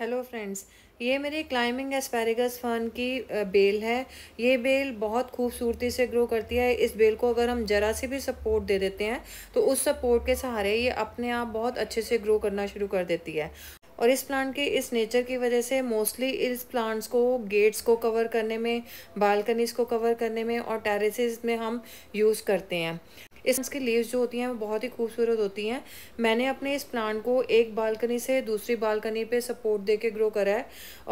hello friends ये मेरी climbing asparagus fern की बेल है ये बेल बहुत खूबसूरती से ग्रो करती है इस बेल को अगर हम ज़रा से भी सपोर्ट दे देते हैं तो उस सपोर्ट के सहारे ये अपने आप बहुत अच्छे से ग्रो करना शुरू कर देती है और इस प्लांट के इस नेचर की वजह से मोस्टली इस प्लांट्स को गेट्स को कवर करने में बालकनीज को कवर करने में और टेरेसेस में हम यूज़ करते हैं इसके लीव्स जो होती हैं वो बहुत ही खूबसूरत होती हैं मैंने अपने इस प्लांट को एक बालकनी से दूसरी बालकनी पे सपोर्ट दे के ग्रो करा है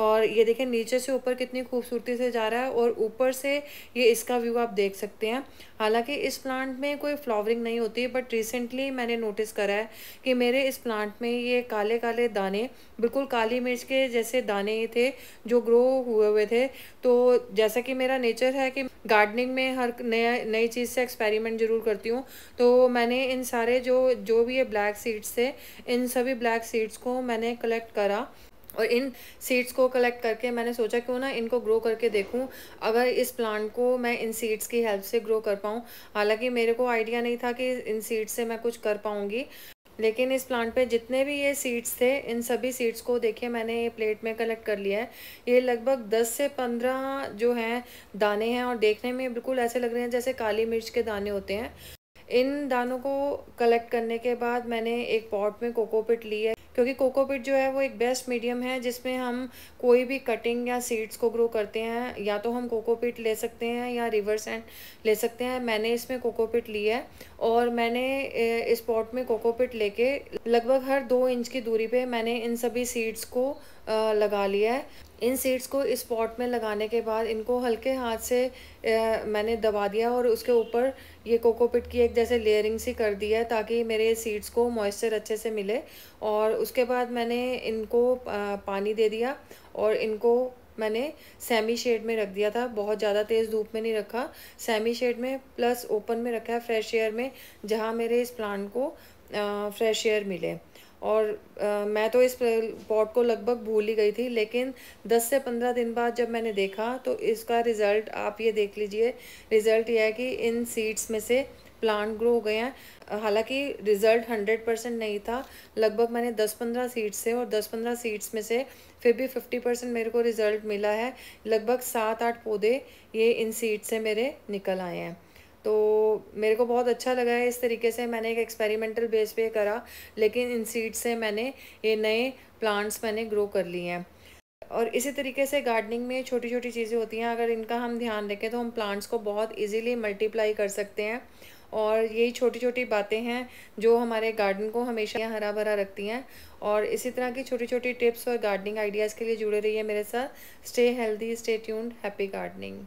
और ये देखें नीचे से ऊपर कितनी खूबसूरती से जा रहा है और ऊपर से ये इसका व्यू आप देख सकते हैं हालांकि इस प्लांट में कोई फ्लावरिंग नहीं होती बट रिसेंटली मैंने नोटिस करा है कि मेरे इस प्लांट में ये काले काले दाने बिल्कुल काली मिर्च के जैसे दाने ही थे जो ग्रो हुए हुए थे तो जैसा कि मेरा नेचर है कि गार्डनिंग में हर नया नई चीज़ से एक्सपेरिमेंट जरूर करती हूँ हूँ तो मैंने इन सारे जो जो भी ये ब्लैक सीड्स थे इन सभी ब्लैक सीड्स को मैंने कलेक्ट करा और इन सीड्स को कलेक्ट करके मैंने सोचा क्यों ना इनको ग्रो करके देखूं अगर इस प्लांट को मैं इन सीड्स की हेल्प से ग्रो कर पाऊं हालांकि मेरे को आइडिया नहीं था कि इन सीड्स से मैं कुछ कर पाऊंगी लेकिन इस प्लांट पे जितने भी ये सीड्स थे इन सभी सीड्स को देखिए मैंने ये प्लेट में कलेक्ट कर लिया है ये लगभग दस से पंद्रह जो हैं दाने हैं और देखने में बिल्कुल ऐसे लग रहे हैं जैसे काली मिर्च के दाने होते हैं इन दानों को कलेक्ट करने के बाद मैंने एक पॉट में कोकोपिट ली है क्योंकि कोकोपिट जो है वो एक बेस्ट मीडियम है जिसमें हम कोई भी कटिंग या सीड्स को ग्रो करते हैं या तो हम कोकोपिट ले सकते हैं या रिवर्स एंड ले सकते हैं मैंने इसमें कोकोपिट ली है और मैंने इस पॉट में कोकोपिट लेके लगभग हर दो इंच की दूरी पे मैंने इन सभी सीड्स को लगा लिया है इन सीड्स को इस पॉट में लगाने के बाद इनको हल्के हाथ से आ, मैंने दबा दिया और उसके ऊपर ये कोकोपिट की एक जैसे लेयरिंग सी कर दी है ताकि मेरे सीड्स को मॉइस्चर अच्छे से मिले और उसके बाद मैंने इनको पानी दे दिया और इनको मैंने सेमी शेड में रख दिया था बहुत ज़्यादा तेज़ धूप में नहीं रखा सेमी शेड में प्लस ओपन में रखा है फ्रेश एयर में जहाँ मेरे इस प्लांट को फ्रेश एयर मिले और आ, मैं तो इस पॉट को लगभग भूल ही गई थी लेकिन 10 से 15 दिन बाद जब मैंने देखा तो इसका रिज़ल्ट आप ये देख लीजिए रिज़ल्ट यह है कि इन सीड्स में से प्लांट ग्रो हो गए हैं हालांकि रिज़ल्ट हंड्रेड परसेंट नहीं था लगभग मैंने दस पंद्रह सीड्स से और दस पंद्रह सीड्स में से फिर भी फिफ्टी परसेंट मेरे को रिज़ल्ट मिला है लगभग सात आठ पौधे ये इन सीड्स से मेरे निकल आए हैं तो मेरे को बहुत अच्छा लगा है इस तरीके से मैंने एक एक्सपेरिमेंटल बेस पे करा लेकिन इन सीड से मैंने ये नए प्लांट्स मैंने ग्रो कर लिए हैं और इसी तरीके से गार्डनिंग में छोटी छोटी चीज़ें होती हैं अगर इनका हम ध्यान रखें तो हम प्लांट्स को बहुत इजीली मल्टीप्लाई कर सकते हैं और यही छोटी छोटी बातें हैं जो हमारे गार्डन को हमेशा हरा भरा रखती हैं और इसी तरह की छोटी छोटी टिप्स और गार्डनिंग आइडियाज़ के लिए जुड़े रहिए मेरे साथ stay healthy stay tuned happy gardening